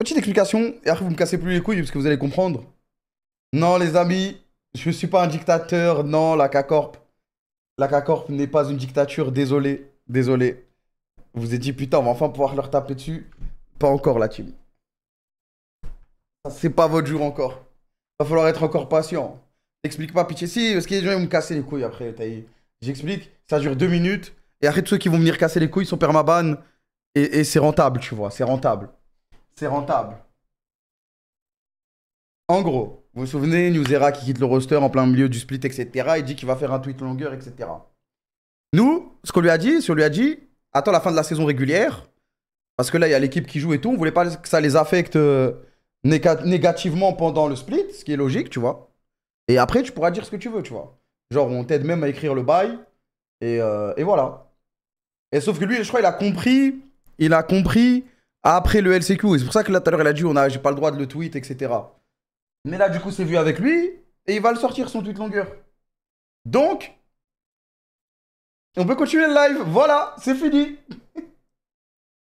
Petite explication, et après vous me cassez plus les couilles parce que vous allez comprendre. Non les amis, je ne suis pas un dictateur, non la K-Corp. La K-Corp n'est pas une dictature, désolé, désolé. Vous vous êtes dit putain, on va enfin pouvoir leur taper dessus. Pas encore la team. C'est pas votre jour encore. Va falloir être encore patient. N'explique pas pitié. Si, parce que des gens qui vont me casser les couilles après, J'explique, ça dure deux minutes. Et après tous ceux qui vont venir casser les couilles sont permaban. Et, et c'est rentable, tu vois, c'est rentable c'est rentable. En gros, vous vous souvenez, Newsera qui quitte le roster en plein milieu du split, etc. Il dit qu'il va faire un tweet longueur, etc. Nous, ce qu'on lui a dit, c'est qu'on lui a dit attends la fin de la saison régulière, parce que là, il y a l'équipe qui joue et tout. On voulait pas que ça les affecte euh, négativement pendant le split, ce qui est logique, tu vois. Et après, tu pourras dire ce que tu veux, tu vois. Genre, on t'aide même à écrire le bail, et, euh, et voilà. Et sauf que lui, je crois, il a compris, il a compris après le LCQ. C'est pour ça que là, tout à l'heure, elle a dit on j'ai pas le droit de le tweet, etc. Mais là, du coup, c'est vu avec lui et il va le sortir son tweet longueur. Donc, on peut continuer le live. Voilà, c'est fini.